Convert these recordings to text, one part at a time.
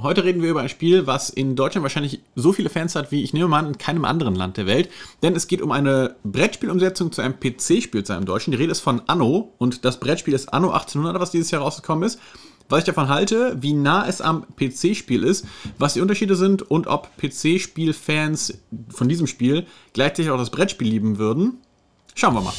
Heute reden wir über ein Spiel, was in Deutschland wahrscheinlich so viele Fans hat, wie ich nehme mal in keinem anderen Land der Welt. Denn es geht um eine Brettspielumsetzung zu einem PC-Spiel, zu einem deutschen. Die Rede ist von Anno und das Brettspiel ist Anno 1800, was dieses Jahr rausgekommen ist. Was ich davon halte, wie nah es am PC-Spiel ist, was die Unterschiede sind und ob PC-Spiel-Fans von diesem Spiel gleichzeitig auch das Brettspiel lieben würden. Schauen wir mal.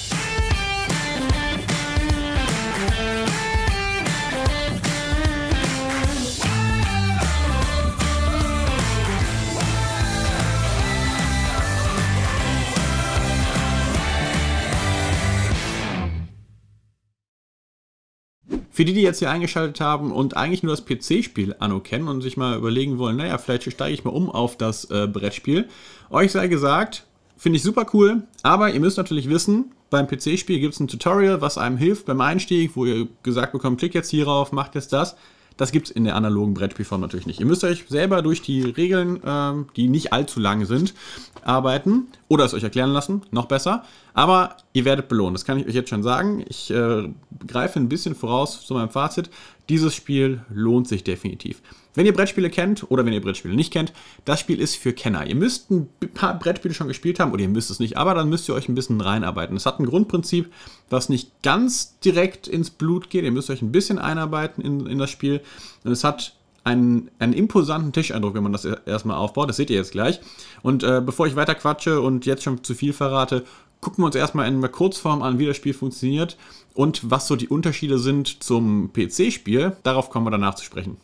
Für die, die jetzt hier eingeschaltet haben und eigentlich nur das PC-Spiel Anno kennen und sich mal überlegen wollen, naja, vielleicht steige ich mal um auf das äh, Brettspiel. Euch sei gesagt, finde ich super cool, aber ihr müsst natürlich wissen, beim PC-Spiel gibt es ein Tutorial, was einem hilft beim Einstieg, wo ihr gesagt bekommt, klickt jetzt hierauf, macht jetzt das. Das gibt es in der analogen Brettspielform natürlich nicht. Ihr müsst euch selber durch die Regeln, ähm, die nicht allzu lang sind, arbeiten oder es euch erklären lassen, noch besser. Aber ihr werdet belohnt, das kann ich euch jetzt schon sagen. Ich äh, greife ein bisschen voraus zu meinem Fazit. Dieses Spiel lohnt sich definitiv. Wenn ihr Brettspiele kennt oder wenn ihr Brettspiele nicht kennt, das Spiel ist für Kenner. Ihr müsst ein paar Brettspiele schon gespielt haben oder ihr müsst es nicht, aber dann müsst ihr euch ein bisschen reinarbeiten. Es hat ein Grundprinzip, was nicht ganz direkt ins Blut geht. Ihr müsst euch ein bisschen einarbeiten in, in das Spiel. Und es hat einen, einen imposanten Tischeindruck, wenn man das erstmal aufbaut. Das seht ihr jetzt gleich. Und äh, bevor ich weiter quatsche und jetzt schon zu viel verrate, gucken wir uns erstmal in einer Kurzform an, wie das Spiel funktioniert und was so die Unterschiede sind zum PC-Spiel. Darauf kommen wir danach zu sprechen.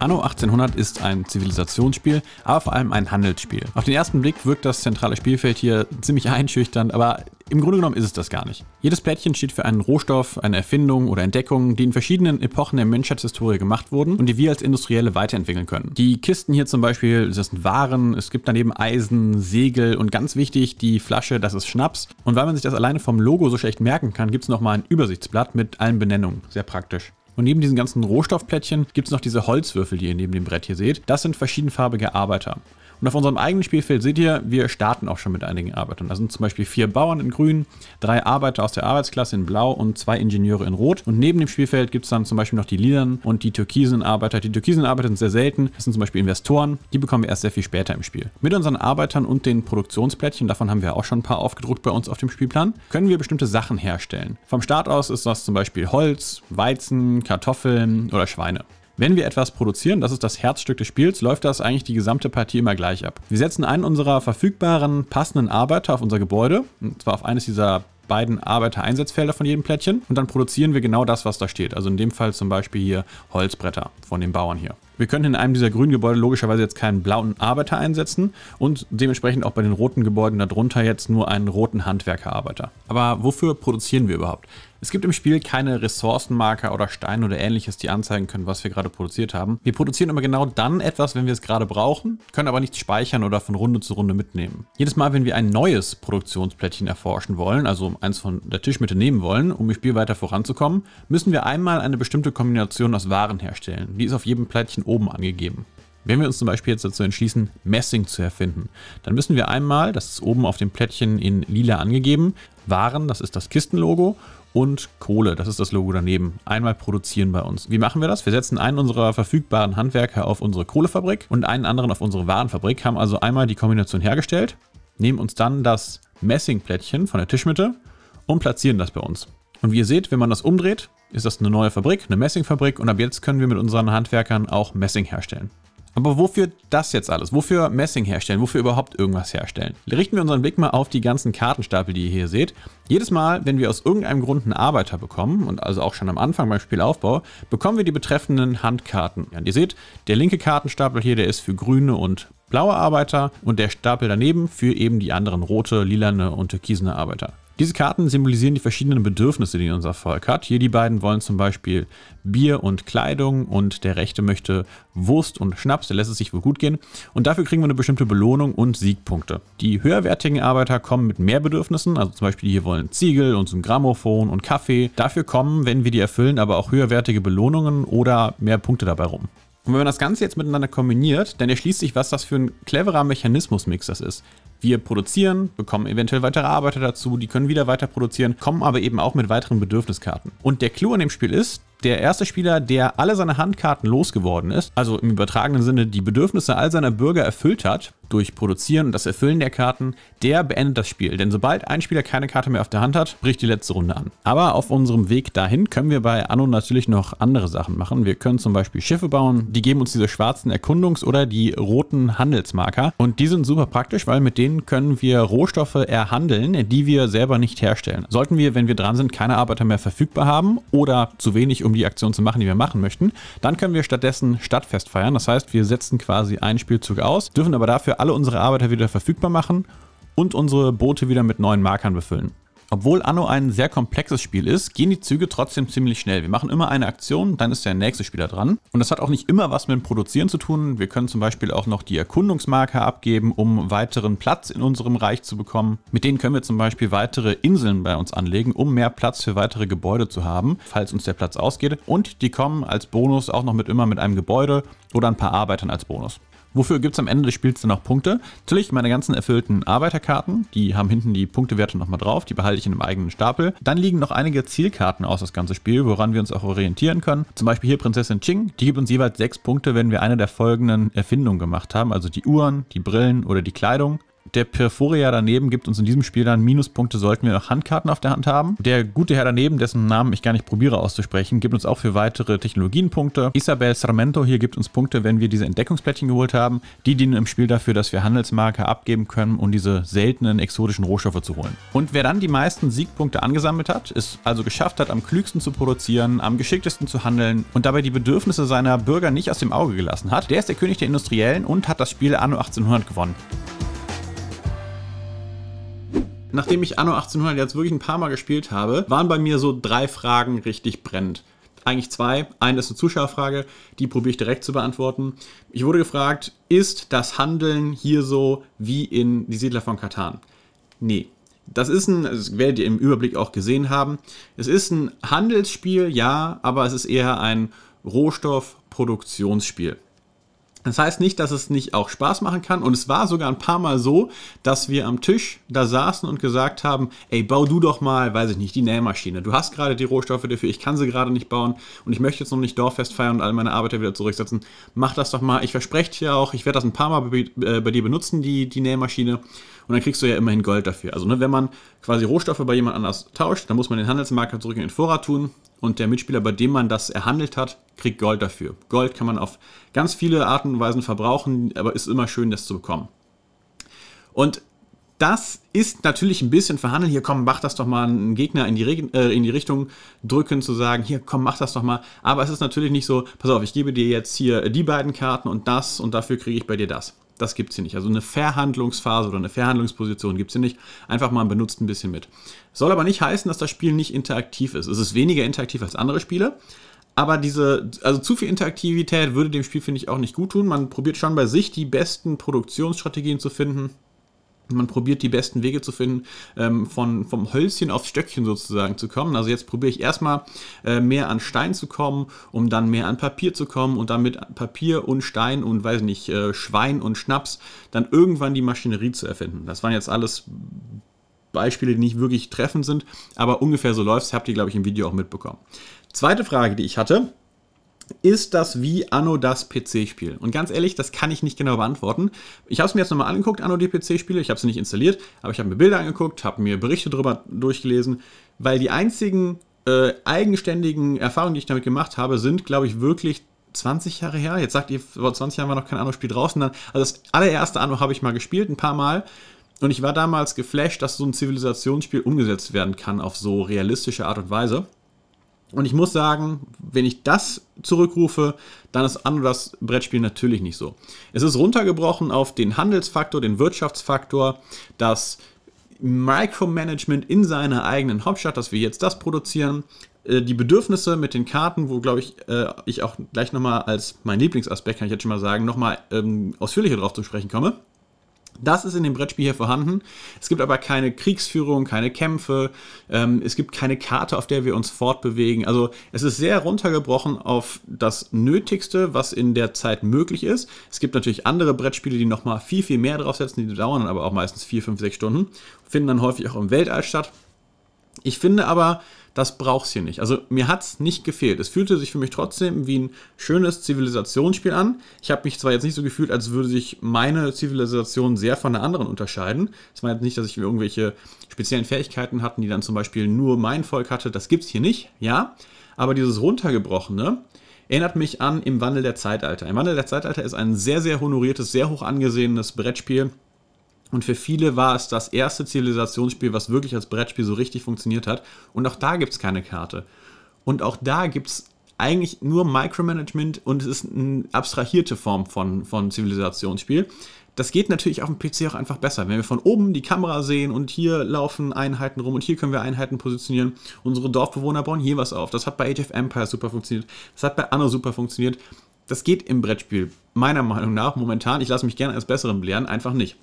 Anno 1800 ist ein Zivilisationsspiel, aber vor allem ein Handelsspiel. Auf den ersten Blick wirkt das zentrale Spielfeld hier ziemlich einschüchternd, aber im Grunde genommen ist es das gar nicht. Jedes Plättchen steht für einen Rohstoff, eine Erfindung oder Entdeckung, die in verschiedenen Epochen der Menschheitshistorie gemacht wurden und die wir als Industrielle weiterentwickeln können. Die Kisten hier zum Beispiel, das sind Waren, es gibt daneben Eisen, Segel und ganz wichtig die Flasche, das ist Schnaps. Und weil man sich das alleine vom Logo so schlecht merken kann, gibt es nochmal ein Übersichtsblatt mit allen Benennungen. Sehr praktisch. Und neben diesen ganzen Rohstoffplättchen gibt es noch diese Holzwürfel, die ihr neben dem Brett hier seht. Das sind verschiedenfarbige Arbeiter. Und auf unserem eigenen Spielfeld seht ihr, wir starten auch schon mit einigen Arbeitern. Da sind zum Beispiel vier Bauern in grün, drei Arbeiter aus der Arbeitsklasse in blau und zwei Ingenieure in rot. Und neben dem Spielfeld gibt es dann zum Beispiel noch die Lilan und die türkisen Arbeiter. Die türkisen Arbeiter sind sehr selten. Das sind zum Beispiel Investoren. Die bekommen wir erst sehr viel später im Spiel. Mit unseren Arbeitern und den Produktionsplättchen, davon haben wir auch schon ein paar aufgedruckt bei uns auf dem Spielplan, können wir bestimmte Sachen herstellen. Vom Start aus ist das zum Beispiel Holz, Weizen, Kartoffeln oder Schweine. Wenn wir etwas produzieren, das ist das Herzstück des Spiels, läuft das eigentlich die gesamte Partie immer gleich ab. Wir setzen einen unserer verfügbaren, passenden Arbeiter auf unser Gebäude, und zwar auf eines dieser beiden Arbeitereinsatzfelder von jedem Plättchen und dann produzieren wir genau das, was da steht. Also in dem Fall zum Beispiel hier Holzbretter von den Bauern hier. Wir können in einem dieser grünen Gebäude logischerweise jetzt keinen blauen Arbeiter einsetzen und dementsprechend auch bei den roten Gebäuden darunter jetzt nur einen roten Handwerkerarbeiter. Aber wofür produzieren wir überhaupt? Es gibt im Spiel keine Ressourcenmarker oder Steine oder ähnliches, die anzeigen können, was wir gerade produziert haben. Wir produzieren immer genau dann etwas, wenn wir es gerade brauchen, können aber nichts speichern oder von Runde zu Runde mitnehmen. Jedes Mal, wenn wir ein neues Produktionsplättchen erforschen wollen, also eins von der Tischmitte nehmen wollen, um im Spiel weiter voranzukommen, müssen wir einmal eine bestimmte Kombination aus Waren herstellen. Die ist auf jedem Plättchen oben angegeben. Wenn wir uns zum Beispiel jetzt dazu entschließen, Messing zu erfinden, dann müssen wir einmal, das ist oben auf dem Plättchen in lila angegeben, Waren, das ist das Kistenlogo, und Kohle, das ist das Logo daneben, einmal produzieren bei uns. Wie machen wir das? Wir setzen einen unserer verfügbaren Handwerker auf unsere Kohlefabrik und einen anderen auf unsere Warenfabrik, haben also einmal die Kombination hergestellt, nehmen uns dann das Messingplättchen von der Tischmitte und platzieren das bei uns. Und wie ihr seht, wenn man das umdreht, ist das eine neue Fabrik, eine Messingfabrik und ab jetzt können wir mit unseren Handwerkern auch Messing herstellen. Aber wofür das jetzt alles? Wofür Messing herstellen? Wofür überhaupt irgendwas herstellen? Richten wir unseren Blick mal auf die ganzen Kartenstapel, die ihr hier seht. Jedes Mal, wenn wir aus irgendeinem Grund einen Arbeiter bekommen, und also auch schon am Anfang beim Spielaufbau, bekommen wir die betreffenden Handkarten. Ja, ihr seht, der linke Kartenstapel hier, der ist für grüne und blaue Arbeiter und der Stapel daneben für eben die anderen rote, lilane und türkisene Arbeiter. Diese Karten symbolisieren die verschiedenen Bedürfnisse, die unser Volk hat. Hier die beiden wollen zum Beispiel Bier und Kleidung und der Rechte möchte Wurst und Schnaps, der lässt es sich wohl gut gehen. Und dafür kriegen wir eine bestimmte Belohnung und Siegpunkte. Die höherwertigen Arbeiter kommen mit mehr Bedürfnissen, also zum Beispiel hier wollen Ziegel und so ein Grammophon und Kaffee. Dafür kommen, wenn wir die erfüllen, aber auch höherwertige Belohnungen oder mehr Punkte dabei rum. Und wenn man das Ganze jetzt miteinander kombiniert, dann erschließt sich, was das für ein cleverer Mechanismusmix das ist. Wir produzieren, bekommen eventuell weitere Arbeiter dazu, die können wieder weiter produzieren, kommen aber eben auch mit weiteren Bedürfniskarten. Und der Clou an dem Spiel ist, der erste Spieler, der alle seine Handkarten losgeworden ist, also im übertragenen Sinne die Bedürfnisse all seiner Bürger erfüllt hat, durch Produzieren und das Erfüllen der Karten, der beendet das Spiel. Denn sobald ein Spieler keine Karte mehr auf der Hand hat, bricht die letzte Runde an. Aber auf unserem Weg dahin können wir bei Anno natürlich noch andere Sachen machen. Wir können zum Beispiel Schiffe bauen, die geben uns diese schwarzen Erkundungs- oder die roten Handelsmarker. Und die sind super praktisch, weil mit denen können wir Rohstoffe erhandeln, die wir selber nicht herstellen. Sollten wir, wenn wir dran sind, keine Arbeiter mehr verfügbar haben oder zu wenig, um um die Aktion zu machen, die wir machen möchten. Dann können wir stattdessen Stadtfest feiern. Das heißt, wir setzen quasi einen Spielzug aus, dürfen aber dafür alle unsere Arbeiter wieder verfügbar machen und unsere Boote wieder mit neuen Markern befüllen. Obwohl Anno ein sehr komplexes Spiel ist, gehen die Züge trotzdem ziemlich schnell. Wir machen immer eine Aktion, dann ist der nächste Spieler dran. Und das hat auch nicht immer was mit dem Produzieren zu tun. Wir können zum Beispiel auch noch die Erkundungsmarker abgeben, um weiteren Platz in unserem Reich zu bekommen. Mit denen können wir zum Beispiel weitere Inseln bei uns anlegen, um mehr Platz für weitere Gebäude zu haben, falls uns der Platz ausgeht. Und die kommen als Bonus auch noch mit immer mit einem Gebäude oder ein paar Arbeitern als Bonus. Wofür gibt es am Ende des Spiels dann auch Punkte? Natürlich meine ganzen erfüllten Arbeiterkarten, die haben hinten die Punktewerte nochmal drauf, die behalte ich in einem eigenen Stapel. Dann liegen noch einige Zielkarten aus das ganze Spiel, woran wir uns auch orientieren können. Zum Beispiel hier Prinzessin Ching, die gibt uns jeweils sechs Punkte, wenn wir eine der folgenden Erfindungen gemacht haben, also die Uhren, die Brillen oder die Kleidung. Der Perforia daneben gibt uns in diesem Spiel dann Minuspunkte, sollten wir noch Handkarten auf der Hand haben. Der gute Herr daneben, dessen Namen ich gar nicht probiere auszusprechen, gibt uns auch für weitere Technologien Punkte. Isabel Sarmento hier gibt uns Punkte, wenn wir diese Entdeckungsplättchen geholt haben. Die dienen im Spiel dafür, dass wir Handelsmarker abgeben können, um diese seltenen exotischen Rohstoffe zu holen. Und wer dann die meisten Siegpunkte angesammelt hat, es also geschafft hat, am klügsten zu produzieren, am geschicktesten zu handeln und dabei die Bedürfnisse seiner Bürger nicht aus dem Auge gelassen hat, der ist der König der Industriellen und hat das Spiel anno 1800 gewonnen. Nachdem ich Anno 1800 jetzt wirklich ein paar Mal gespielt habe, waren bei mir so drei Fragen richtig brennend. Eigentlich zwei. Eine ist eine Zuschauerfrage, die probiere ich direkt zu beantworten. Ich wurde gefragt, ist das Handeln hier so wie in Die Siedler von Katan? Nee. Das ist ein, das werdet ihr im Überblick auch gesehen haben, es ist ein Handelsspiel, ja, aber es ist eher ein Rohstoffproduktionsspiel. Das heißt nicht, dass es nicht auch Spaß machen kann. Und es war sogar ein paar Mal so, dass wir am Tisch da saßen und gesagt haben, ey, bau du doch mal, weiß ich nicht, die Nähmaschine. Du hast gerade die Rohstoffe dafür, ich kann sie gerade nicht bauen und ich möchte jetzt noch nicht Dorffest feiern und all meine Arbeiter wieder zurücksetzen. Mach das doch mal. Ich verspreche dir auch, ich werde das ein paar Mal äh, bei dir benutzen, die, die Nähmaschine. Und dann kriegst du ja immerhin Gold dafür. Also ne, wenn man quasi Rohstoffe bei jemand anders tauscht, dann muss man den Handelsmarker zurück in den Vorrat tun und der Mitspieler, bei dem man das erhandelt hat, kriegt Gold dafür. Gold kann man auf ganz viele Arten und Weisen verbrauchen, aber ist immer schön, das zu bekommen. Und das ist natürlich ein bisschen verhandeln. Hier, komm, mach das doch mal einen Gegner in die, Reg äh, in die Richtung drücken, zu sagen, hier, komm, mach das doch mal. Aber es ist natürlich nicht so, pass auf, ich gebe dir jetzt hier die beiden Karten und das und dafür kriege ich bei dir das das gibt es hier nicht. Also eine Verhandlungsphase oder eine Verhandlungsposition gibt es hier nicht. Einfach mal benutzt ein bisschen mit. Soll aber nicht heißen, dass das Spiel nicht interaktiv ist. Es ist weniger interaktiv als andere Spiele. Aber diese, also zu viel Interaktivität würde dem Spiel, finde ich, auch nicht gut tun. Man probiert schon bei sich die besten Produktionsstrategien zu finden man probiert die besten Wege zu finden, ähm, von, vom Hölzchen aufs Stöckchen sozusagen zu kommen. Also jetzt probiere ich erstmal äh, mehr an Stein zu kommen, um dann mehr an Papier zu kommen und dann mit Papier und Stein und weiß nicht, äh, Schwein und Schnaps dann irgendwann die Maschinerie zu erfinden. Das waren jetzt alles Beispiele, die nicht wirklich treffend sind, aber ungefähr so läuft es, habt ihr, glaube ich, im Video auch mitbekommen. Zweite Frage, die ich hatte, ist das wie Anno das PC-Spiel? Und ganz ehrlich, das kann ich nicht genau beantworten. Ich habe es mir jetzt nochmal angeguckt, Anno die PC-Spiele. Ich habe sie nicht installiert, aber ich habe mir Bilder angeguckt, habe mir Berichte darüber durchgelesen, weil die einzigen äh, eigenständigen Erfahrungen, die ich damit gemacht habe, sind, glaube ich, wirklich 20 Jahre her. Jetzt sagt ihr, vor 20 Jahren war noch kein Anno-Spiel draußen. Also das allererste Anno habe ich mal gespielt, ein paar Mal. Und ich war damals geflasht, dass so ein Zivilisationsspiel umgesetzt werden kann auf so realistische Art und Weise. Und ich muss sagen, wenn ich das zurückrufe, dann ist an das Brettspiel natürlich nicht so. Es ist runtergebrochen auf den Handelsfaktor, den Wirtschaftsfaktor, das Micromanagement in seiner eigenen Hauptstadt, dass wir jetzt das produzieren, äh, die Bedürfnisse mit den Karten, wo glaube ich, äh, ich auch gleich nochmal als mein Lieblingsaspekt, kann ich jetzt schon mal sagen, nochmal ähm, ausführlicher drauf zu sprechen komme. Das ist in dem Brettspiel hier vorhanden. Es gibt aber keine Kriegsführung, keine Kämpfe, ähm, es gibt keine Karte, auf der wir uns fortbewegen. Also es ist sehr runtergebrochen auf das Nötigste, was in der Zeit möglich ist. Es gibt natürlich andere Brettspiele, die nochmal viel, viel mehr draufsetzen, die dauern dann aber auch meistens vier, fünf, sechs Stunden, finden dann häufig auch im Weltall statt. Ich finde aber, das braucht es hier nicht. Also mir hat es nicht gefehlt. Es fühlte sich für mich trotzdem wie ein schönes Zivilisationsspiel an. Ich habe mich zwar jetzt nicht so gefühlt, als würde sich meine Zivilisation sehr von der anderen unterscheiden. Es war jetzt nicht, dass ich irgendwelche speziellen Fähigkeiten hatte, die dann zum Beispiel nur mein Volk hatte. Das gibt es hier nicht, ja. Aber dieses runtergebrochene erinnert mich an Im Wandel der Zeitalter. Im Wandel der Zeitalter ist ein sehr, sehr honoriertes, sehr hoch angesehenes Brettspiel und für viele war es das erste Zivilisationsspiel, was wirklich als Brettspiel so richtig funktioniert hat. Und auch da gibt es keine Karte. Und auch da gibt es eigentlich nur Micromanagement und es ist eine abstrahierte Form von, von Zivilisationsspiel. Das geht natürlich auf dem PC auch einfach besser. Wenn wir von oben die Kamera sehen und hier laufen Einheiten rum und hier können wir Einheiten positionieren. Unsere Dorfbewohner bauen hier was auf. Das hat bei Age of Empires super funktioniert. Das hat bei Anno super funktioniert. Das geht im Brettspiel meiner Meinung nach momentan, ich lasse mich gerne als Besseren belehren, einfach nicht.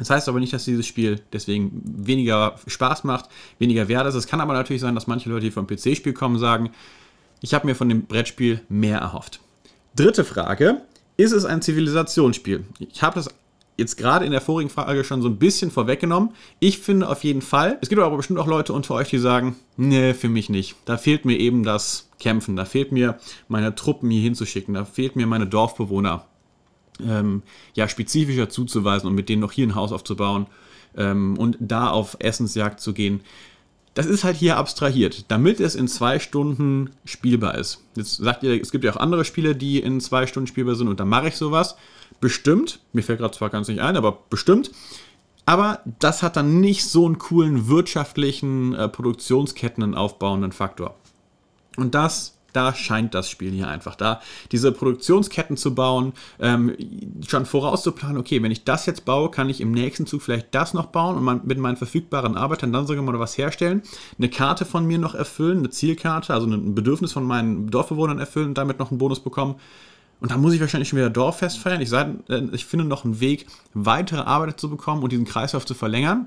Das heißt aber nicht, dass dieses Spiel deswegen weniger Spaß macht, weniger wert ist. Es kann aber natürlich sein, dass manche Leute, die vom PC-Spiel kommen, sagen, ich habe mir von dem Brettspiel mehr erhofft. Dritte Frage, ist es ein Zivilisationsspiel? Ich habe das jetzt gerade in der vorigen Frage schon so ein bisschen vorweggenommen. Ich finde auf jeden Fall, es gibt aber bestimmt auch Leute unter euch, die sagen, nee, für mich nicht. Da fehlt mir eben das Kämpfen, da fehlt mir meine Truppen hier hinzuschicken, da fehlt mir meine Dorfbewohner ähm, ja, spezifischer zuzuweisen und mit denen noch hier ein Haus aufzubauen ähm, und da auf Essensjagd zu gehen. Das ist halt hier abstrahiert, damit es in zwei Stunden spielbar ist. Jetzt sagt ihr, es gibt ja auch andere Spiele, die in zwei Stunden spielbar sind und da mache ich sowas. Bestimmt, mir fällt gerade zwar ganz nicht ein, aber bestimmt. Aber das hat dann nicht so einen coolen wirtschaftlichen, äh, Produktionsketten aufbauenden Faktor. Und das da scheint das Spiel hier einfach da. Diese Produktionsketten zu bauen, ähm, schon vorauszuplanen, okay, wenn ich das jetzt baue, kann ich im nächsten Zug vielleicht das noch bauen und man, mit meinen verfügbaren Arbeitern dann sogar mal was herstellen, eine Karte von mir noch erfüllen, eine Zielkarte, also ein Bedürfnis von meinen Dorfbewohnern erfüllen und damit noch einen Bonus bekommen. Und da muss ich wahrscheinlich schon wieder Dorffest feiern. Ich, sei, äh, ich finde noch einen Weg, weitere Arbeiter zu bekommen und diesen Kreislauf zu verlängern.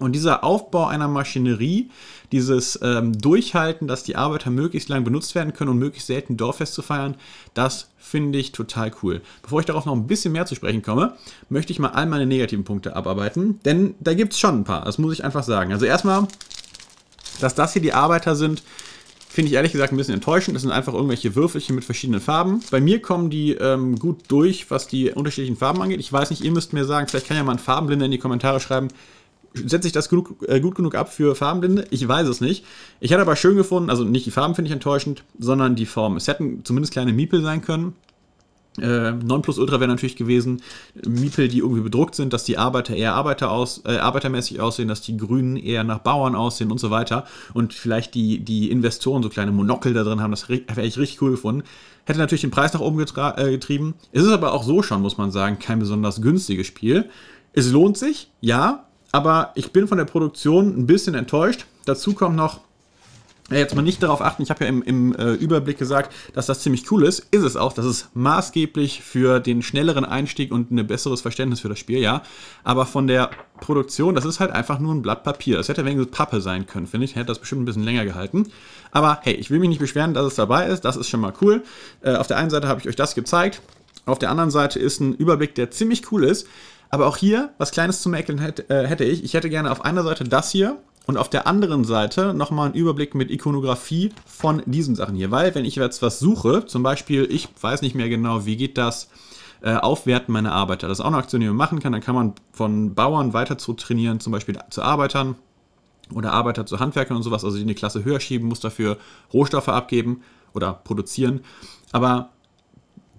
Und dieser Aufbau einer Maschinerie, dieses ähm, Durchhalten, dass die Arbeiter möglichst lang benutzt werden können und möglichst selten Dorffest zu feiern, das finde ich total cool. Bevor ich darauf noch ein bisschen mehr zu sprechen komme, möchte ich mal all meine negativen Punkte abarbeiten, denn da gibt es schon ein paar, das muss ich einfach sagen. Also erstmal, dass das hier die Arbeiter sind, Finde ich ehrlich gesagt ein bisschen enttäuschend. Das sind einfach irgendwelche Würfelchen mit verschiedenen Farben. Bei mir kommen die ähm, gut durch, was die unterschiedlichen Farben angeht. Ich weiß nicht, ihr müsst mir sagen, vielleicht kann ja mal ein Farbenblinder in die Kommentare schreiben, setze ich das gut, äh, gut, genug ab für Farbenblinde? Ich weiß es nicht. Ich hätte aber schön gefunden, also nicht die Farben finde ich enttäuschend, sondern die Form. Es hätten zumindest kleine Miepel sein können. Äh, 9 Plus Ultra wäre natürlich gewesen, Miepel, die irgendwie bedruckt sind, dass die Arbeiter eher Arbeiter aus, äh, arbeitermäßig aussehen, dass die Grünen eher nach Bauern aussehen und so weiter. Und vielleicht die, die Investoren so kleine Monokel da drin haben, das wäre ich richtig cool gefunden. Hätte natürlich den Preis nach oben äh, getrieben. Es ist aber auch so schon, muss man sagen, kein besonders günstiges Spiel. Es lohnt sich, ja, aber ich bin von der Produktion ein bisschen enttäuscht. Dazu kommt noch, jetzt mal nicht darauf achten, ich habe ja im, im äh, Überblick gesagt, dass das ziemlich cool ist. Ist es auch, das ist maßgeblich für den schnelleren Einstieg und ein besseres Verständnis für das Spiel, ja. Aber von der Produktion, das ist halt einfach nur ein Blatt Papier. Das hätte wenigstens Pappe sein können, finde ich. Hätte das bestimmt ein bisschen länger gehalten. Aber hey, ich will mich nicht beschweren, dass es dabei ist. Das ist schon mal cool. Äh, auf der einen Seite habe ich euch das gezeigt. Auf der anderen Seite ist ein Überblick, der ziemlich cool ist aber auch hier, was Kleines zu merken äh, hätte ich. Ich hätte gerne auf einer Seite das hier und auf der anderen Seite nochmal einen Überblick mit Ikonografie von diesen Sachen hier. Weil, wenn ich jetzt was suche, zum Beispiel, ich weiß nicht mehr genau, wie geht das äh, aufwerten meine Arbeiter. Das ist auch eine Aktion, die man machen kann. Dann kann man von Bauern weiter zu trainieren, zum Beispiel zu Arbeitern oder Arbeiter zu Handwerkern und sowas. Also die eine Klasse höher schieben, muss dafür Rohstoffe abgeben oder produzieren. Aber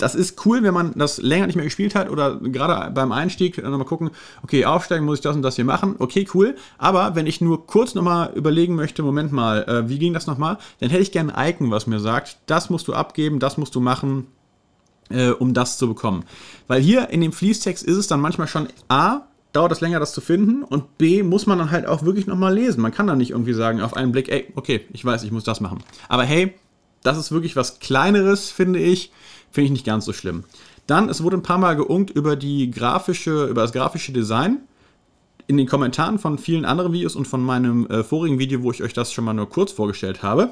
das ist cool, wenn man das länger nicht mehr gespielt hat oder gerade beim Einstieg nochmal gucken, okay, aufsteigen muss ich das und das hier machen, okay, cool. Aber wenn ich nur kurz nochmal überlegen möchte, Moment mal, äh, wie ging das nochmal, dann hätte ich gerne ein Icon, was mir sagt, das musst du abgeben, das musst du machen, äh, um das zu bekommen. Weil hier in dem Fließtext ist es dann manchmal schon A, dauert es länger, das zu finden. Und B, muss man dann halt auch wirklich nochmal lesen. Man kann dann nicht irgendwie sagen, auf einen Blick, ey, okay, ich weiß, ich muss das machen. Aber hey, das ist wirklich was Kleineres, finde ich. Finde ich nicht ganz so schlimm. Dann, es wurde ein paar Mal geunkt über die grafische, über das grafische Design. In den Kommentaren von vielen anderen Videos und von meinem äh, vorigen Video, wo ich euch das schon mal nur kurz vorgestellt habe.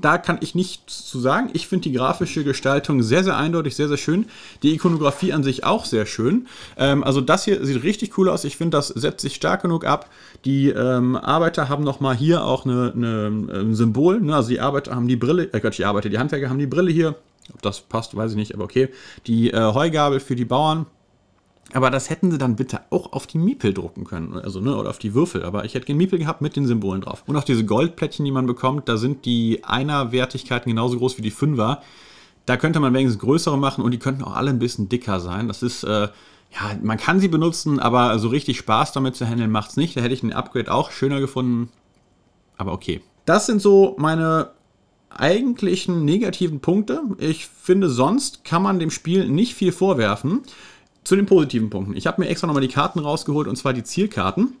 Da kann ich nichts zu sagen. Ich finde die grafische Gestaltung sehr, sehr eindeutig, sehr, sehr schön. Die Ikonografie an sich auch sehr schön. Ähm, also das hier sieht richtig cool aus. Ich finde, das setzt sich stark genug ab. Die ähm, Arbeiter haben nochmal hier auch eine, eine, ein ähm, Symbol. Ne? Also die Arbeiter haben die Brille, äh Gott, die Arbeiter, die Handwerker haben die Brille hier ob das passt, weiß ich nicht, aber okay. Die äh, Heugabel für die Bauern. Aber das hätten sie dann bitte auch auf die Miepel drucken können, also ne, oder auf die Würfel. Aber ich hätte gerne Miepel gehabt mit den Symbolen drauf. Und auch diese Goldplättchen, die man bekommt, da sind die Einerwertigkeiten genauso groß wie die Fünfer. Da könnte man wenigstens größere machen und die könnten auch alle ein bisschen dicker sein. Das ist, äh, ja, man kann sie benutzen, aber so richtig Spaß damit zu handeln macht es nicht. Da hätte ich ein Upgrade auch schöner gefunden. Aber okay. Das sind so meine eigentlichen negativen Punkte. Ich finde, sonst kann man dem Spiel nicht viel vorwerfen. Zu den positiven Punkten. Ich habe mir extra nochmal die Karten rausgeholt, und zwar die Zielkarten.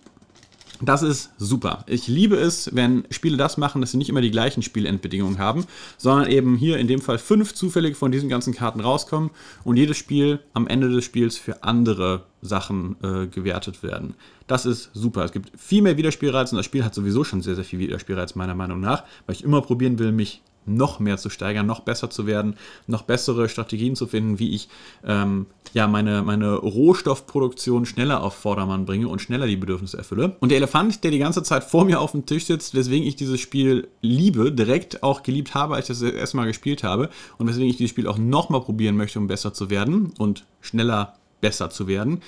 Das ist super. Ich liebe es, wenn Spiele das machen, dass sie nicht immer die gleichen Spielendbedingungen haben, sondern eben hier in dem Fall fünf zufällig von diesen ganzen Karten rauskommen und jedes Spiel am Ende des Spiels für andere Sachen äh, gewertet werden. Das ist super. Es gibt viel mehr Wiederspielreiz und das Spiel hat sowieso schon sehr, sehr viel Widerspielreiz, meiner Meinung nach, weil ich immer probieren will, mich noch mehr zu steigern, noch besser zu werden, noch bessere Strategien zu finden, wie ich ähm, ja meine, meine Rohstoffproduktion schneller auf Vordermann bringe und schneller die Bedürfnisse erfülle. Und der Elefant, der die ganze Zeit vor mir auf dem Tisch sitzt, weswegen ich dieses Spiel liebe, direkt auch geliebt habe, als ich das erstmal gespielt habe und weswegen ich dieses Spiel auch nochmal probieren möchte, um besser zu werden und schneller besser zu werden,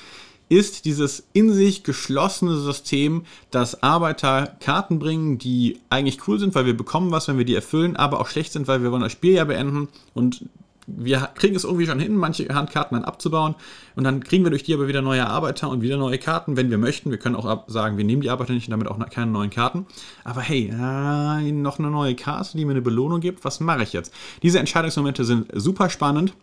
ist dieses in sich geschlossene System, dass Arbeiter Karten bringen, die eigentlich cool sind, weil wir bekommen was, wenn wir die erfüllen, aber auch schlecht sind, weil wir wollen das Spiel ja beenden und wir kriegen es irgendwie schon hin, manche Handkarten dann abzubauen und dann kriegen wir durch die aber wieder neue Arbeiter und wieder neue Karten, wenn wir möchten. Wir können auch sagen, wir nehmen die Arbeiter nicht und damit auch keine neuen Karten. Aber hey, äh, noch eine neue Karte, die mir eine Belohnung gibt, was mache ich jetzt? Diese Entscheidungsmomente sind super spannend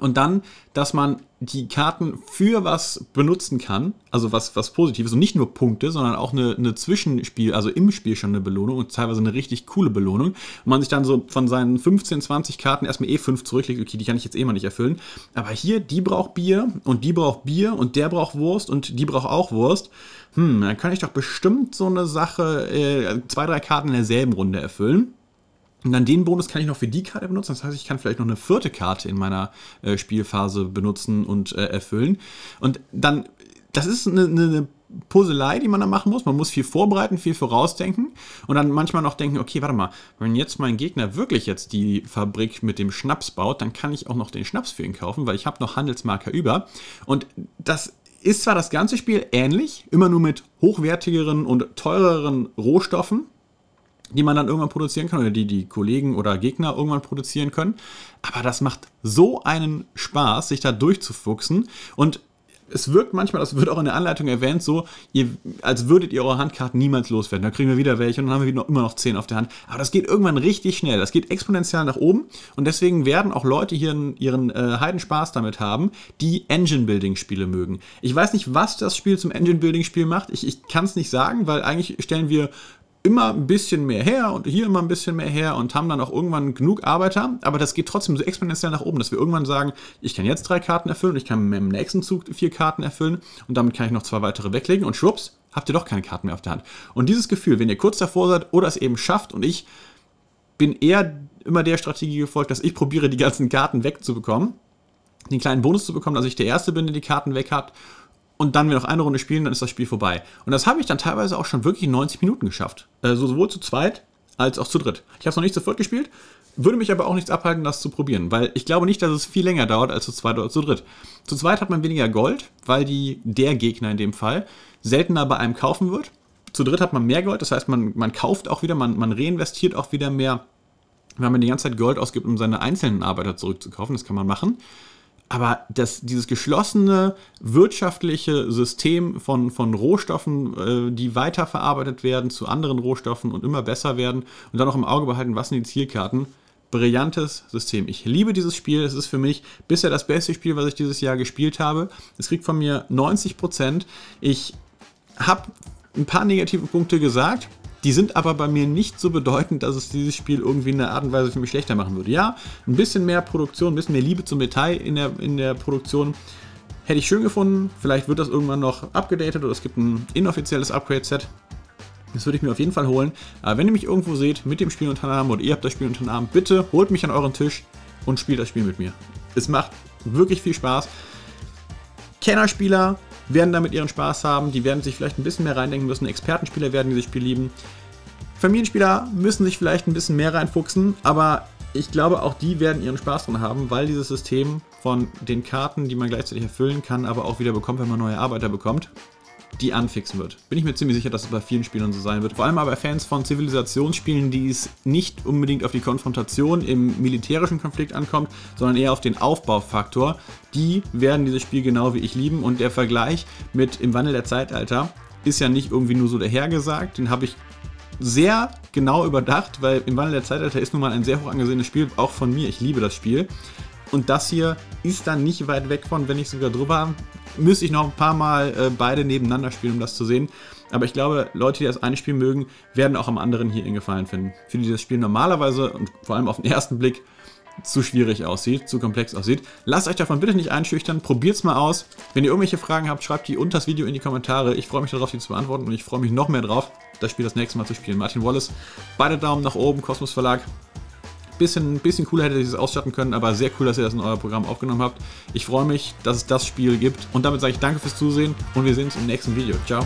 und dann, dass man die Karten für was benutzen kann, also was, was Positives und nicht nur Punkte, sondern auch eine, eine Zwischenspiel, also im Spiel schon eine Belohnung und teilweise eine richtig coole Belohnung. Und man sich dann so von seinen 15, 20 Karten erstmal E5 eh zurücklegt, okay, die kann ich jetzt eh mal nicht erfüllen. Aber hier, die braucht Bier und die braucht Bier und der braucht Wurst und die braucht auch Wurst. Hm, dann kann ich doch bestimmt so eine Sache, äh, zwei, drei Karten in derselben Runde erfüllen. Und dann den Bonus kann ich noch für die Karte benutzen. Das heißt, ich kann vielleicht noch eine vierte Karte in meiner äh, Spielphase benutzen und äh, erfüllen. Und dann, das ist eine, eine Puzzlei, die man da machen muss. Man muss viel vorbereiten, viel vorausdenken und dann manchmal noch denken, okay, warte mal, wenn jetzt mein Gegner wirklich jetzt die Fabrik mit dem Schnaps baut, dann kann ich auch noch den Schnaps für ihn kaufen, weil ich habe noch Handelsmarker über. Und das ist zwar das ganze Spiel ähnlich, immer nur mit hochwertigeren und teureren Rohstoffen, die man dann irgendwann produzieren kann oder die die Kollegen oder Gegner irgendwann produzieren können. Aber das macht so einen Spaß, sich da durchzufuchsen und es wirkt manchmal, das wird auch in der Anleitung erwähnt, so, ihr, als würdet ihr eure Handkarten niemals loswerden. Da kriegen wir wieder welche und dann haben wir noch, immer noch 10 auf der Hand. Aber das geht irgendwann richtig schnell. Das geht exponentiell nach oben. Und deswegen werden auch Leute hier ihren, ihren äh, Heidenspaß damit haben, die Engine-Building-Spiele mögen. Ich weiß nicht, was das Spiel zum Engine-Building-Spiel macht. Ich, ich kann es nicht sagen, weil eigentlich stellen wir immer ein bisschen mehr her und hier immer ein bisschen mehr her und haben dann auch irgendwann genug Arbeiter. Aber das geht trotzdem so exponentiell nach oben, dass wir irgendwann sagen, ich kann jetzt drei Karten erfüllen, ich kann im nächsten Zug vier Karten erfüllen und damit kann ich noch zwei weitere weglegen und schwupps, habt ihr doch keine Karten mehr auf der Hand. Und dieses Gefühl, wenn ihr kurz davor seid oder es eben schafft und ich bin eher immer der Strategie gefolgt, dass ich probiere, die ganzen Karten wegzubekommen, den kleinen Bonus zu bekommen, dass ich der Erste bin, der die Karten weg hat und dann wir noch eine Runde spielen, dann ist das Spiel vorbei. Und das habe ich dann teilweise auch schon wirklich 90 Minuten geschafft. Also sowohl zu zweit als auch zu dritt. Ich habe es noch nicht sofort gespielt, würde mich aber auch nichts abhalten, das zu probieren, weil ich glaube nicht, dass es viel länger dauert als zu zweit oder zu dritt. Zu zweit hat man weniger Gold, weil die der Gegner in dem Fall seltener bei einem kaufen wird. Zu dritt hat man mehr Gold, das heißt, man, man kauft auch wieder, man, man reinvestiert auch wieder mehr, wenn man die ganze Zeit Gold ausgibt, um seine einzelnen Arbeiter zurückzukaufen. Das kann man machen. Aber das, dieses geschlossene wirtschaftliche System von, von Rohstoffen, äh, die weiterverarbeitet werden zu anderen Rohstoffen und immer besser werden und dann auch im Auge behalten, was sind die Zielkarten, brillantes System. Ich liebe dieses Spiel. Es ist für mich bisher das beste Spiel, was ich dieses Jahr gespielt habe. Es kriegt von mir 90 Prozent. Ich habe ein paar negative Punkte gesagt. Die sind aber bei mir nicht so bedeutend, dass es dieses Spiel irgendwie in einer Art und Weise für mich schlechter machen würde. Ja, ein bisschen mehr Produktion, ein bisschen mehr Liebe zum Detail in der, in der Produktion hätte ich schön gefunden. Vielleicht wird das irgendwann noch abgedatet oder es gibt ein inoffizielles Upgrade-Set. Das würde ich mir auf jeden Fall holen. Aber wenn ihr mich irgendwo seht mit dem Spiel unter den Arm oder ihr habt das Spiel unter den Arm, bitte holt mich an euren Tisch und spielt das Spiel mit mir. Es macht wirklich viel Spaß. Kennerspieler werden damit ihren Spaß haben, die werden sich vielleicht ein bisschen mehr reindenken müssen, Expertenspieler werden dieses Spiel lieben. Familienspieler müssen sich vielleicht ein bisschen mehr reinfuchsen, aber ich glaube, auch die werden ihren Spaß dran haben, weil dieses System von den Karten, die man gleichzeitig erfüllen kann, aber auch wieder bekommt, wenn man neue Arbeiter bekommt, die anfixen wird. Bin ich mir ziemlich sicher, dass es bei vielen Spielern so sein wird. Vor allem aber Fans von Zivilisationsspielen, die es nicht unbedingt auf die Konfrontation im militärischen Konflikt ankommt, sondern eher auf den Aufbaufaktor, die werden dieses Spiel genau wie ich lieben. Und der Vergleich mit Im Wandel der Zeitalter ist ja nicht irgendwie nur so dahergesagt. Den habe ich sehr genau überdacht, weil im Wandel der Zeitalter ist nun mal ein sehr hoch angesehenes Spiel, auch von mir. Ich liebe das Spiel. Und das hier ist dann nicht weit weg von, wenn nicht sogar drüber. Müsste ich noch ein paar Mal äh, beide nebeneinander spielen, um das zu sehen. Aber ich glaube, Leute, die das eine Spiel mögen, werden auch am anderen hier ihren Gefallen finden. Für die das Spiel normalerweise und vor allem auf den ersten Blick zu schwierig aussieht, zu komplex aussieht. Lasst euch davon bitte nicht einschüchtern, probiert's mal aus. Wenn ihr irgendwelche Fragen habt, schreibt die unter das Video in die Kommentare. Ich freue mich darauf, die zu beantworten und ich freue mich noch mehr drauf, das Spiel das nächste Mal zu spielen. Martin Wallace, beide Daumen nach oben, Kosmos Verlag, bisschen, bisschen cooler hätte ich es ausstatten können, aber sehr cool, dass ihr das in euer Programm aufgenommen habt. Ich freue mich, dass es das Spiel gibt. Und damit sage ich danke fürs Zusehen und wir sehen uns im nächsten Video. Ciao.